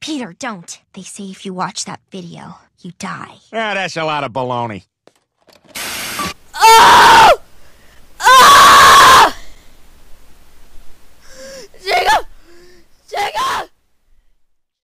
Peter, don't. They say if you watch that video, you die. Yeah, that's a lot of baloney.